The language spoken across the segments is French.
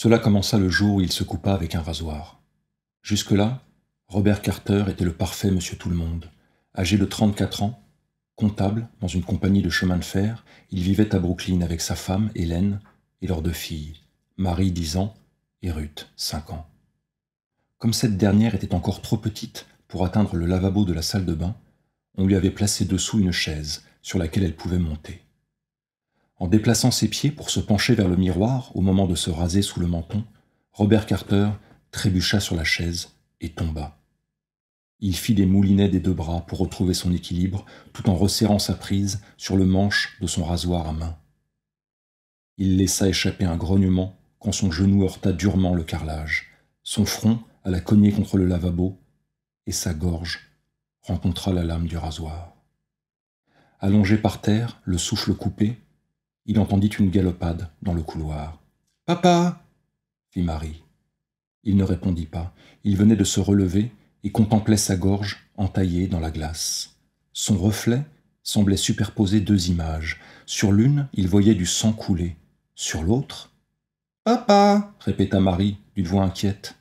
Cela commença le jour où il se coupa avec un rasoir. Jusque-là, Robert Carter était le parfait monsieur tout-le-monde. Âgé de 34 ans, comptable dans une compagnie de chemin de fer, il vivait à Brooklyn avec sa femme, Hélène, et leurs deux filles, Marie, 10 ans, et Ruth, 5 ans. Comme cette dernière était encore trop petite pour atteindre le lavabo de la salle de bain, on lui avait placé dessous une chaise sur laquelle elle pouvait monter. En déplaçant ses pieds pour se pencher vers le miroir au moment de se raser sous le menton, Robert Carter trébucha sur la chaise et tomba. Il fit des moulinets des deux bras pour retrouver son équilibre, tout en resserrant sa prise sur le manche de son rasoir à main. Il laissa échapper un grognement quand son genou heurta durement le carrelage. Son front alla cogner contre le lavabo et sa gorge rencontra la lame du rasoir. Allongé par terre, le souffle coupé, il entendit une galopade dans le couloir. Papa fit Marie. Il ne répondit pas. Il venait de se relever et contemplait sa gorge entaillée dans la glace. Son reflet semblait superposer deux images. Sur l'une, il voyait du sang couler. Sur l'autre, Papa répéta Marie d'une voix inquiète.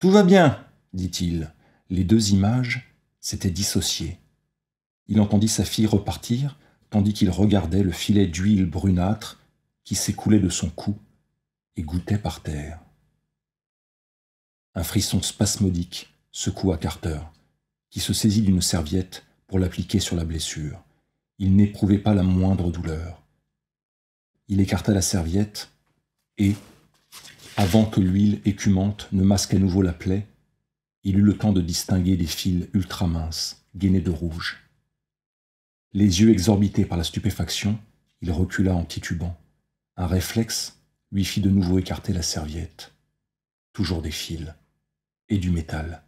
Tout va bien, dit-il. Les deux images s'étaient dissociées. Il entendit sa fille repartir tandis qu'il regardait le filet d'huile brunâtre qui s'écoulait de son cou et goûtait par terre. Un frisson spasmodique secoua Carter, qui se saisit d'une serviette pour l'appliquer sur la blessure. Il n'éprouvait pas la moindre douleur. Il écarta la serviette et, avant que l'huile écumante ne masque à nouveau la plaie, il eut le temps de distinguer des fils ultra minces, gainés de rouge. Les yeux exorbités par la stupéfaction, il recula en titubant. Un réflexe lui fit de nouveau écarter la serviette. Toujours des fils. Et du métal.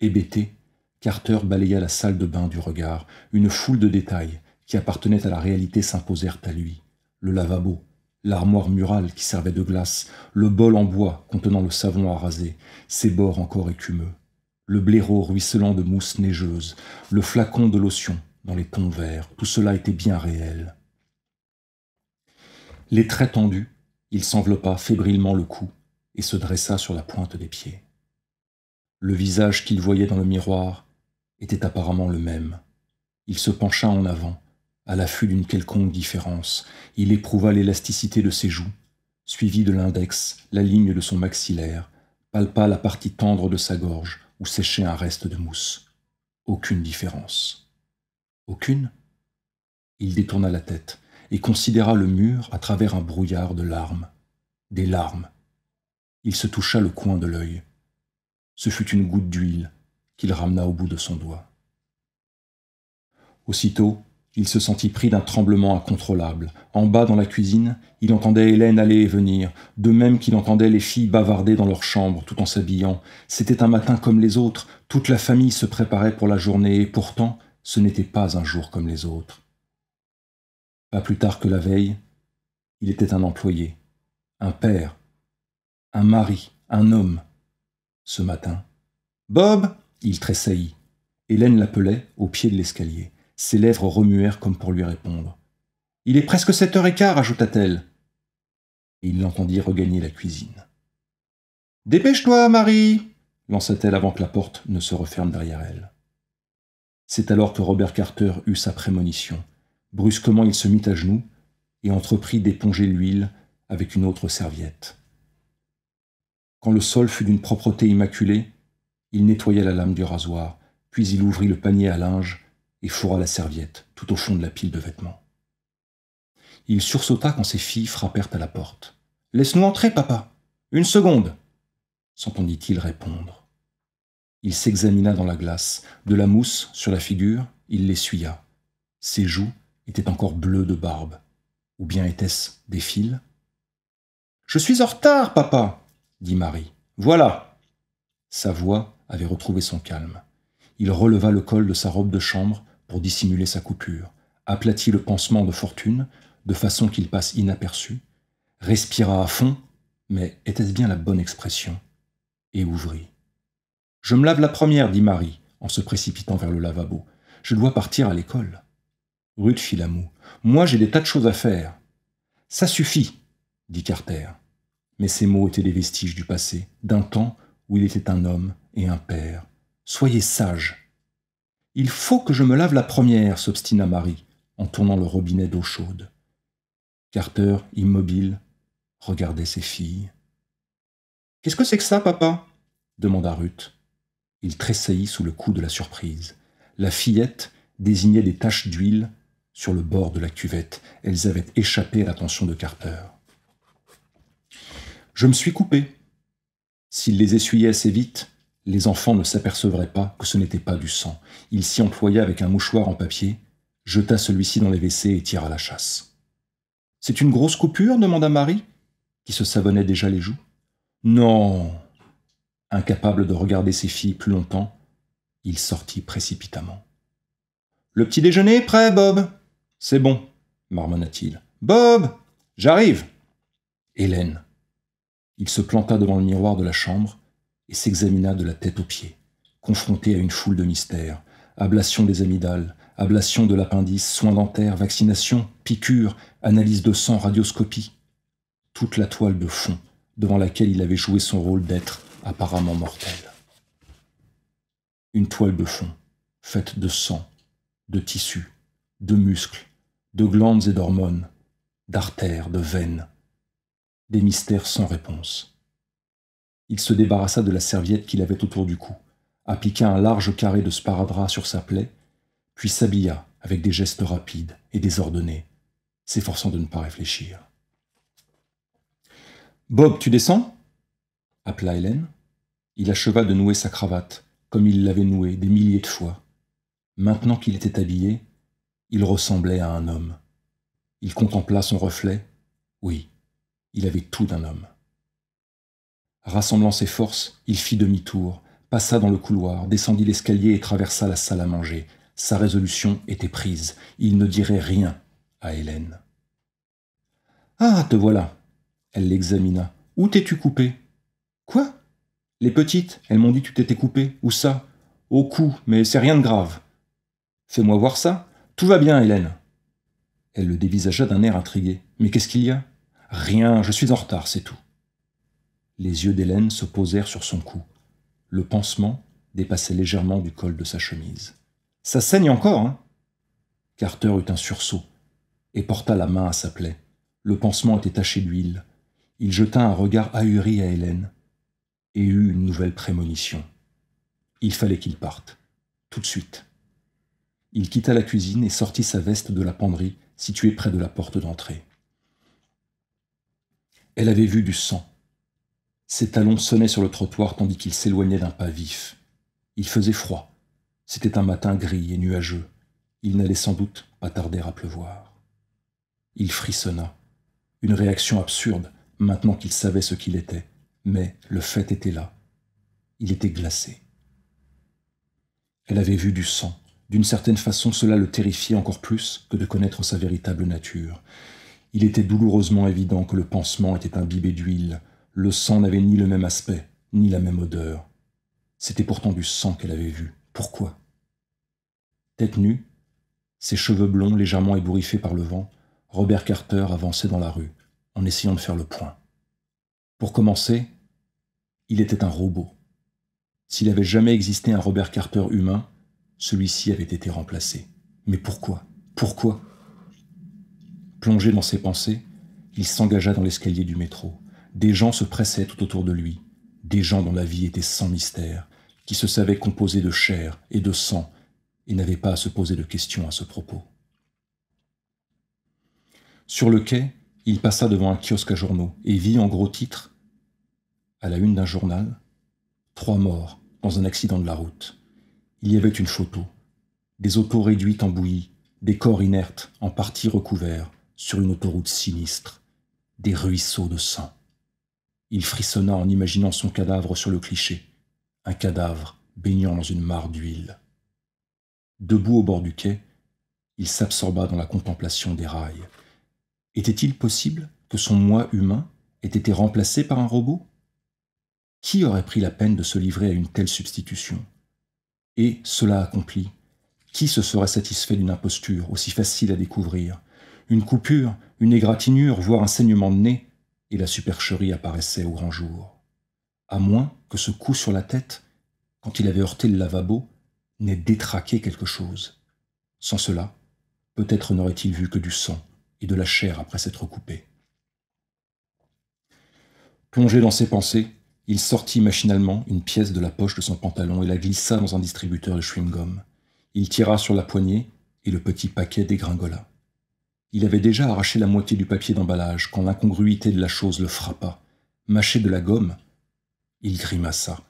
Hébété, Carter balaya la salle de bain du regard. Une foule de détails qui appartenaient à la réalité s'imposèrent à lui. Le lavabo, l'armoire murale qui servait de glace, le bol en bois contenant le savon à raser, ses bords encore écumeux, le blaireau ruisselant de mousse neigeuse, le flacon de lotion dans les tons verts, tout cela était bien réel. Les traits tendus, il s'enveloppa fébrilement le cou et se dressa sur la pointe des pieds. Le visage qu'il voyait dans le miroir était apparemment le même. Il se pencha en avant, à l'affût d'une quelconque différence. Il éprouva l'élasticité de ses joues, suivit de l'index la ligne de son maxillaire, palpa la partie tendre de sa gorge où séchait un reste de mousse. Aucune différence. Aucune Il détourna la tête et considéra le mur à travers un brouillard de larmes, des larmes. Il se toucha le coin de l'œil. Ce fut une goutte d'huile qu'il ramena au bout de son doigt. Aussitôt, il se sentit pris d'un tremblement incontrôlable. En bas dans la cuisine, il entendait Hélène aller et venir, de même qu'il entendait les filles bavarder dans leur chambre tout en s'habillant. C'était un matin comme les autres, toute la famille se préparait pour la journée et pourtant ce n'était pas un jour comme les autres. Pas plus tard que la veille, il était un employé, un père, un mari, un homme. Ce matin, Bob Il tressaillit. Hélène l'appelait au pied de l'escalier. Ses lèvres remuèrent comme pour lui répondre. Il est presque sept heures et quart, ajouta-t-elle. Il l'entendit regagner la cuisine. Dépêche-toi, Marie lança-t-elle avant que la porte ne se referme derrière elle. C'est alors que Robert Carter eut sa prémonition. Brusquement, il se mit à genoux et entreprit d'éponger l'huile avec une autre serviette. Quand le sol fut d'une propreté immaculée, il nettoya la lame du rasoir, puis il ouvrit le panier à linge et fourra la serviette tout au fond de la pile de vêtements. Il sursauta quand ses filles frappèrent à la porte. Laisse-nous entrer, papa. Une seconde, s'entendit-il répondre. Il s'examina dans la glace, de la mousse sur la figure, il l'essuya. Ses joues étaient encore bleues de barbe. Ou bien étaient-ce des fils Je suis en retard, papa dit Marie. Voilà Sa voix avait retrouvé son calme. Il releva le col de sa robe de chambre pour dissimuler sa coupure, aplatit le pansement de fortune, de façon qu'il passe inaperçu, respira à fond, mais était-ce bien la bonne expression, et ouvrit. Je me lave la première, dit Marie, en se précipitant vers le lavabo. Je dois partir à l'école. Ruth fit la moue. Moi, j'ai des tas de choses à faire. Ça suffit, dit Carter. Mais ces mots étaient des vestiges du passé, d'un temps où il était un homme et un père. Soyez sage. Il faut que je me lave la première, s'obstina Marie, en tournant le robinet d'eau chaude. Carter, immobile, regardait ses filles. Qu'est-ce que c'est que ça, papa demanda Ruth. Il tressaillit sous le coup de la surprise. La fillette désignait des taches d'huile sur le bord de la cuvette. Elles avaient échappé à l'attention de Carter. Je me suis coupé. S'il les essuyait assez vite, les enfants ne s'apercevraient pas que ce n'était pas du sang. Il s'y employa avec un mouchoir en papier, jeta celui-ci dans les WC et tira la chasse. C'est une grosse coupure demanda Marie, qui se savonnait déjà les joues. Non, Incapable de regarder ses filles plus longtemps, il sortit précipitamment. Le petit déjeuner est prêt, Bob C'est bon, marmonna-t-il. Bob J'arrive Hélène. Il se planta devant le miroir de la chambre et s'examina de la tête aux pieds, confronté à une foule de mystères ablation des amygdales, ablation de l'appendice, soins dentaires, vaccination, piqûres, analyse de sang, radioscopie. Toute la toile de fond devant laquelle il avait joué son rôle d'être apparemment mortelle. Une toile de fond, faite de sang, de tissus, de muscles, de glandes et d'hormones, d'artères, de veines, des mystères sans réponse. Il se débarrassa de la serviette qu'il avait autour du cou, appliqua un large carré de sparadrap sur sa plaie, puis s'habilla avec des gestes rapides et désordonnés, s'efforçant de ne pas réfléchir. Bob, tu descends appela Hélène. Il acheva de nouer sa cravate, comme il l'avait nouée des milliers de fois. Maintenant qu'il était habillé, il ressemblait à un homme. Il contempla son reflet. Oui, il avait tout d'un homme. Rassemblant ses forces, il fit demi-tour, passa dans le couloir, descendit l'escalier et traversa la salle à manger. Sa résolution était prise. Il ne dirait rien à Hélène. Ah, te voilà Elle l'examina. Où t'es-tu coupé Quoi les petites, elles m'ont dit tu t'étais coupé, Où ça Au cou, mais c'est rien de grave. Fais-moi voir ça. Tout va bien, Hélène. Elle le dévisagea d'un air intrigué. Mais qu'est-ce qu'il y a Rien, je suis en retard, c'est tout. Les yeux d'Hélène se posèrent sur son cou. Le pansement dépassait légèrement du col de sa chemise. Ça saigne encore, hein Carter eut un sursaut et porta la main à sa plaie. Le pansement était taché d'huile. Il jeta un regard ahuri à Hélène, et eut une nouvelle prémonition. Il fallait qu'il parte, tout de suite. Il quitta la cuisine et sortit sa veste de la penderie située près de la porte d'entrée. Elle avait vu du sang. Ses talons sonnaient sur le trottoir tandis qu'il s'éloignait d'un pas vif. Il faisait froid. C'était un matin gris et nuageux. Il n'allait sans doute pas tarder à pleuvoir. Il frissonna. Une réaction absurde, maintenant qu'il savait ce qu'il était mais le fait était là. Il était glacé. Elle avait vu du sang. D'une certaine façon, cela le terrifiait encore plus que de connaître sa véritable nature. Il était douloureusement évident que le pansement était imbibé d'huile. Le sang n'avait ni le même aspect, ni la même odeur. C'était pourtant du sang qu'elle avait vu. Pourquoi Tête nue, ses cheveux blonds légèrement ébouriffés par le vent, Robert Carter avançait dans la rue, en essayant de faire le point. Pour commencer, il était un robot. S'il avait jamais existé un Robert Carter humain, celui-ci avait été remplacé. Mais pourquoi Pourquoi Plongé dans ses pensées, il s'engagea dans l'escalier du métro. Des gens se pressaient tout autour de lui, des gens dont la vie était sans mystère, qui se savaient composés de chair et de sang, et n'avaient pas à se poser de questions à ce propos. Sur le quai, il passa devant un kiosque à journaux et vit en gros titre à la une d'un journal, trois morts dans un accident de la route. Il y avait une photo, des autos réduites en bouillie, des corps inertes en partie recouverts sur une autoroute sinistre, des ruisseaux de sang. Il frissonna en imaginant son cadavre sur le cliché, un cadavre baignant dans une mare d'huile. Debout au bord du quai, il s'absorba dans la contemplation des rails. Était-il possible que son moi humain ait été remplacé par un robot qui aurait pris la peine de se livrer à une telle substitution Et, cela accompli, qui se serait satisfait d'une imposture aussi facile à découvrir Une coupure, une égratignure, voire un saignement de nez, et la supercherie apparaissait au grand jour. À moins que ce coup sur la tête, quand il avait heurté le lavabo, n'ait détraqué quelque chose. Sans cela, peut-être n'aurait-il vu que du sang et de la chair après s'être coupé. Plongé dans ses pensées, il sortit machinalement une pièce de la poche de son pantalon et la glissa dans un distributeur de chewing-gum. Il tira sur la poignée et le petit paquet dégringola. Il avait déjà arraché la moitié du papier d'emballage quand l'incongruité de la chose le frappa. Mâché de la gomme, il grimaça,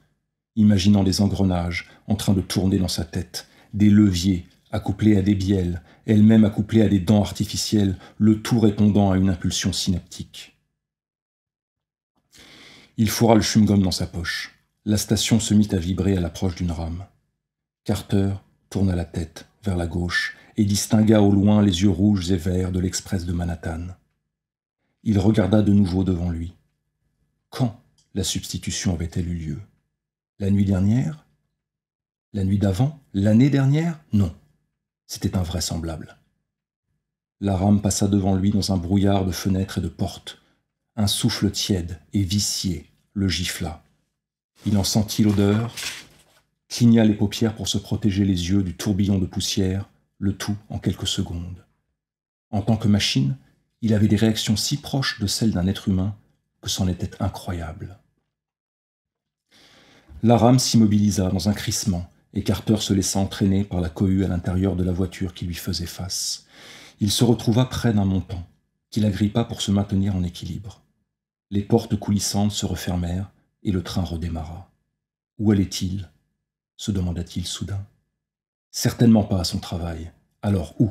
imaginant des engrenages en train de tourner dans sa tête, des leviers accouplés à des bielles, elles-mêmes accouplées à des dents artificielles, le tout répondant à une impulsion synaptique. Il fourra le chum gum dans sa poche. La station se mit à vibrer à l'approche d'une rame. Carter tourna la tête vers la gauche et distingua au loin les yeux rouges et verts de l'express de Manhattan. Il regarda de nouveau devant lui. Quand la substitution avait-elle eu lieu La nuit dernière La nuit d'avant L'année dernière Non. C'était invraisemblable. La rame passa devant lui dans un brouillard de fenêtres et de portes. Un souffle tiède et vicié le gifla. Il en sentit l'odeur, cligna les paupières pour se protéger les yeux du tourbillon de poussière, le tout en quelques secondes. En tant que machine, il avait des réactions si proches de celles d'un être humain que c'en était incroyable. La rame s'immobilisa dans un crissement, et Carter se laissa entraîner par la cohue à l'intérieur de la voiture qui lui faisait face. Il se retrouva près d'un montant, qu'il agrippa pour se maintenir en équilibre. Les portes coulissantes se refermèrent et le train redémarra. Où allait-il se demanda-t-il soudain. Certainement pas à son travail. Alors où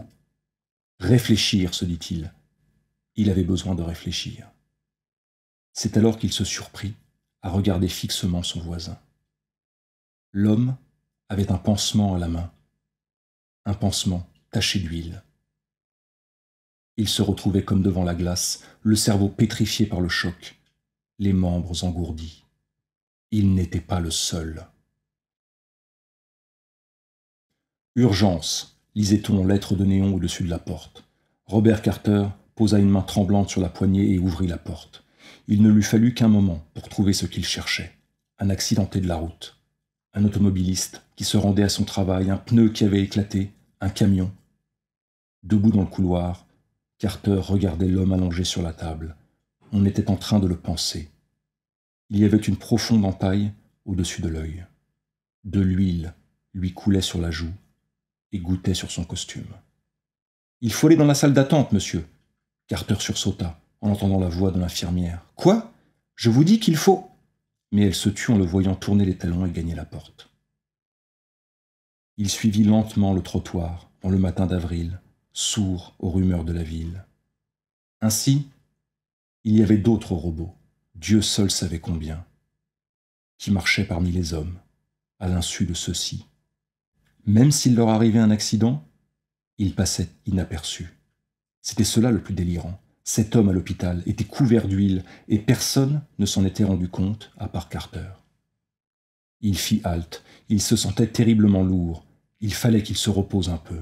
Réfléchir, se dit-il. Il avait besoin de réfléchir. C'est alors qu'il se surprit à regarder fixement son voisin. L'homme avait un pansement à la main, un pansement taché d'huile. Il se retrouvait comme devant la glace, le cerveau pétrifié par le choc, les membres engourdis. Il n'était pas le seul. Urgence, lisait-on lettre lettres de néon au-dessus de la porte. Robert Carter posa une main tremblante sur la poignée et ouvrit la porte. Il ne lui fallut qu'un moment pour trouver ce qu'il cherchait. Un accidenté de la route. Un automobiliste qui se rendait à son travail, un pneu qui avait éclaté, un camion. Debout dans le couloir, Carter regardait l'homme allongé sur la table. On était en train de le penser. Il y avait une profonde entaille au-dessus de l'œil. De l'huile lui coulait sur la joue et goûtait sur son costume. Il faut aller dans la salle d'attente, monsieur. Carter sursauta en entendant la voix de l'infirmière. Quoi Je vous dis qu'il faut. Mais elle se tut en le voyant tourner les talons et gagner la porte. Il suivit lentement le trottoir dans le matin d'avril sourd aux rumeurs de la ville. Ainsi, il y avait d'autres robots, Dieu seul savait combien, qui marchaient parmi les hommes, à l'insu de ceux-ci. Même s'il leur arrivait un accident, ils passaient inaperçus. C'était cela le plus délirant. Cet homme à l'hôpital était couvert d'huile et personne ne s'en était rendu compte à part Carter. Il fit halte, il se sentait terriblement lourd, il fallait qu'il se repose un peu.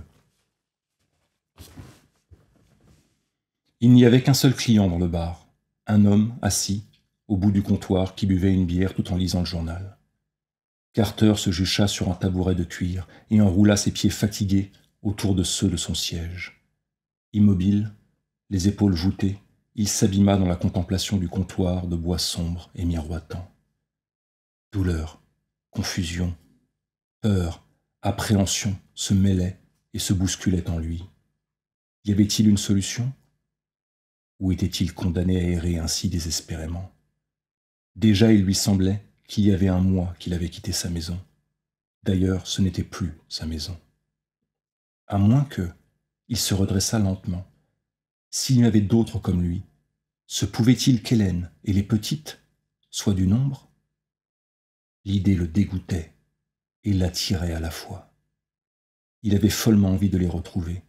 Il n'y avait qu'un seul client dans le bar, un homme assis au bout du comptoir qui buvait une bière tout en lisant le journal. Carter se jucha sur un tabouret de cuir et enroula ses pieds fatigués autour de ceux de son siège. Immobile, les épaules voûtées, il s'abîma dans la contemplation du comptoir de bois sombre et miroitant. Douleur, confusion, peur, appréhension se mêlaient et se bousculaient en lui. Y avait-il une solution Ou était-il condamné à errer ainsi désespérément Déjà, il lui semblait qu'il y avait un mois qu'il avait quitté sa maison. D'ailleurs, ce n'était plus sa maison. À moins que, il se redressa lentement. S'il y avait d'autres comme lui, se pouvait-il qu'Hélène et les petites soient du nombre L'idée le dégoûtait et l'attirait à la fois. Il avait follement envie de les retrouver,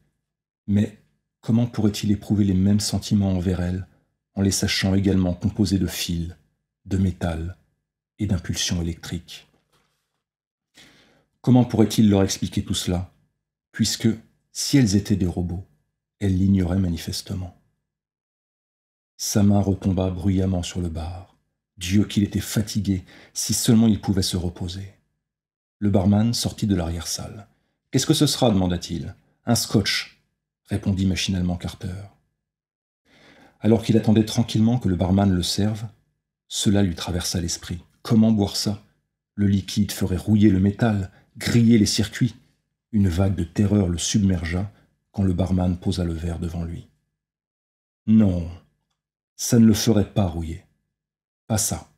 mais Comment pourrait-il éprouver les mêmes sentiments envers elles, en les sachant également composés de fils, de métal et d'impulsions électriques Comment pourrait-il leur expliquer tout cela Puisque, si elles étaient des robots, elles l'ignoraient manifestement. Sa main retomba bruyamment sur le bar. Dieu qu'il était fatigué, si seulement il pouvait se reposer. Le barman sortit de l'arrière-salle. Qu'est-ce que ce sera demanda-t-il. Un scotch, répondit machinalement Carter. Alors qu'il attendait tranquillement que le barman le serve, cela lui traversa l'esprit. Comment boire ça Le liquide ferait rouiller le métal, griller les circuits. Une vague de terreur le submergea quand le barman posa le verre devant lui. Non, ça ne le ferait pas rouiller. Pas ça.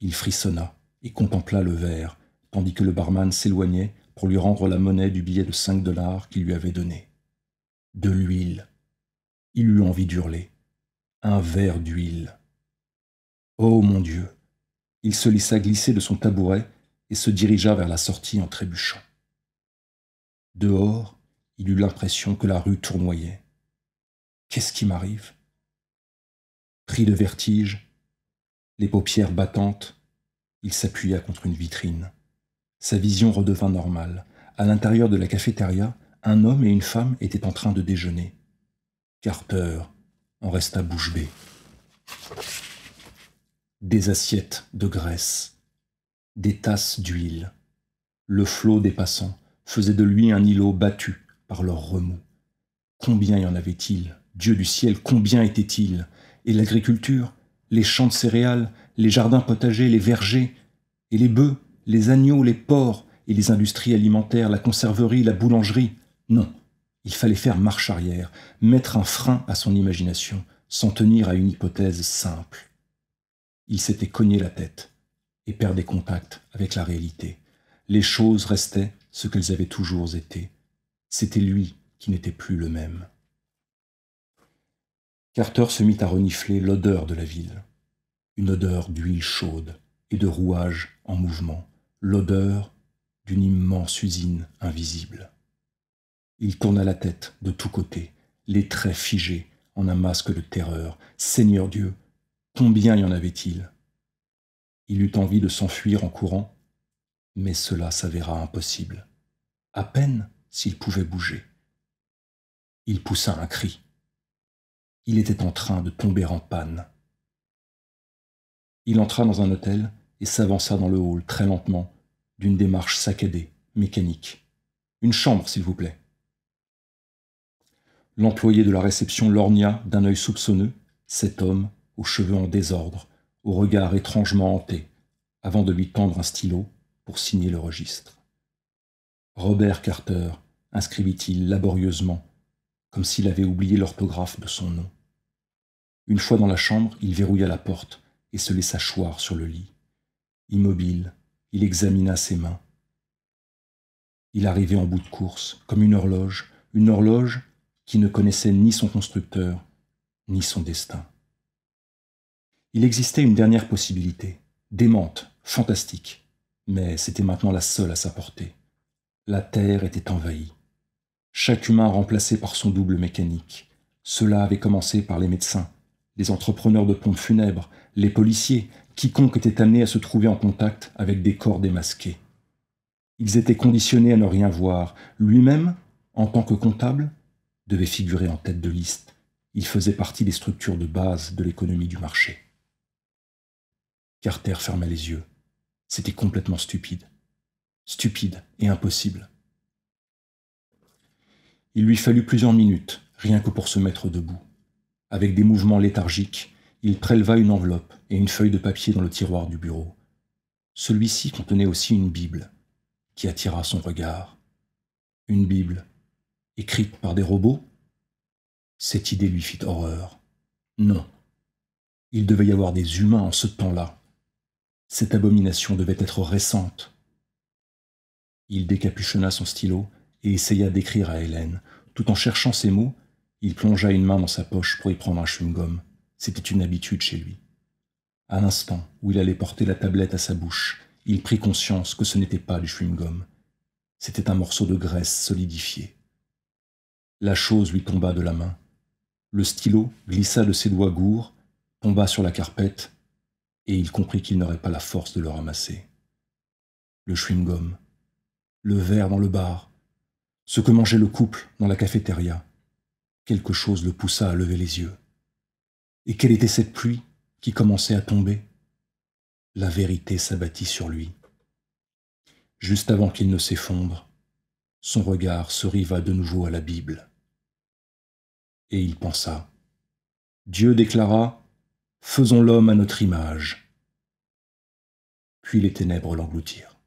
Il frissonna et contempla le verre, tandis que le barman s'éloignait pour lui rendre la monnaie du billet de cinq dollars qu'il lui avait donné de l'huile. Il eut envie d'hurler. Un verre d'huile. Oh mon Dieu Il se laissa glisser de son tabouret et se dirigea vers la sortie en trébuchant. Dehors, il eut l'impression que la rue tournoyait. Qu'est-ce qui m'arrive Pris de vertige, les paupières battantes, il s'appuya contre une vitrine. Sa vision redevint normale. À l'intérieur de la cafétéria, un homme et une femme étaient en train de déjeuner. Carter en resta bouche bée. Des assiettes de graisse, des tasses d'huile, le flot des passants faisait de lui un îlot battu par leurs remous. Combien y en avait-il Dieu du ciel, combien était-il Et l'agriculture, les champs de céréales, les jardins potagers, les vergers, et les bœufs, les agneaux, les porcs, et les industries alimentaires, la conserverie, la boulangerie, non, il fallait faire marche arrière, mettre un frein à son imagination, s'en tenir à une hypothèse simple. Il s'était cogné la tête et perdait contact avec la réalité. Les choses restaient ce qu'elles avaient toujours été. C'était lui qui n'était plus le même. Carter se mit à renifler l'odeur de la ville. Une odeur d'huile chaude et de rouages en mouvement, l'odeur d'une immense usine invisible. Il tourna la tête de tous côtés, les traits figés en un masque de terreur. Seigneur Dieu, combien y en avait-il Il eut envie de s'enfuir en courant, mais cela s'avéra impossible. À peine s'il pouvait bouger. Il poussa un cri. Il était en train de tomber en panne. Il entra dans un hôtel et s'avança dans le hall très lentement, d'une démarche saccadée, mécanique. Une chambre, s'il vous plaît l'employé de la réception lorgna d'un œil soupçonneux, cet homme, aux cheveux en désordre, au regard étrangement hanté, avant de lui tendre un stylo pour signer le registre. Robert Carter, inscrivit-il laborieusement, comme s'il avait oublié l'orthographe de son nom. Une fois dans la chambre, il verrouilla la porte et se laissa choir sur le lit. Immobile, il examina ses mains. Il arrivait en bout de course, comme une horloge, une horloge qui ne connaissait ni son constructeur, ni son destin. Il existait une dernière possibilité, démente, fantastique, mais c'était maintenant la seule à sa portée. La Terre était envahie. Chaque humain remplacé par son double mécanique. Cela avait commencé par les médecins, les entrepreneurs de pompes funèbres, les policiers, quiconque était amené à se trouver en contact avec des corps démasqués. Ils étaient conditionnés à ne rien voir. Lui-même, en tant que comptable, devait figurer en tête de liste. Il faisait partie des structures de base de l'économie du marché. Carter ferma les yeux. C'était complètement stupide. Stupide et impossible. Il lui fallut plusieurs minutes, rien que pour se mettre debout. Avec des mouvements léthargiques, il préleva une enveloppe et une feuille de papier dans le tiroir du bureau. Celui-ci contenait aussi une Bible, qui attira son regard. Une Bible écrite par des robots Cette idée lui fit horreur. Non. Il devait y avoir des humains en ce temps-là. Cette abomination devait être récente. Il décapuchonna son stylo et essaya d'écrire à Hélène. Tout en cherchant ses mots, il plongea une main dans sa poche pour y prendre un chewing-gum. C'était une habitude chez lui. À l'instant où il allait porter la tablette à sa bouche, il prit conscience que ce n'était pas du chewing-gum. C'était un morceau de graisse solidifié. La chose lui tomba de la main. Le stylo glissa de ses doigts gourds, tomba sur la carpette, et il comprit qu'il n'aurait pas la force de le ramasser. Le chewing-gum, le verre dans le bar, ce que mangeait le couple dans la cafétéria, quelque chose le poussa à lever les yeux. Et quelle était cette pluie qui commençait à tomber La vérité s'abattit sur lui. Juste avant qu'il ne s'effondre, son regard se riva de nouveau à la Bible. Et il pensa, Dieu déclara, Faisons l'homme à notre image. Puis les ténèbres l'engloutirent.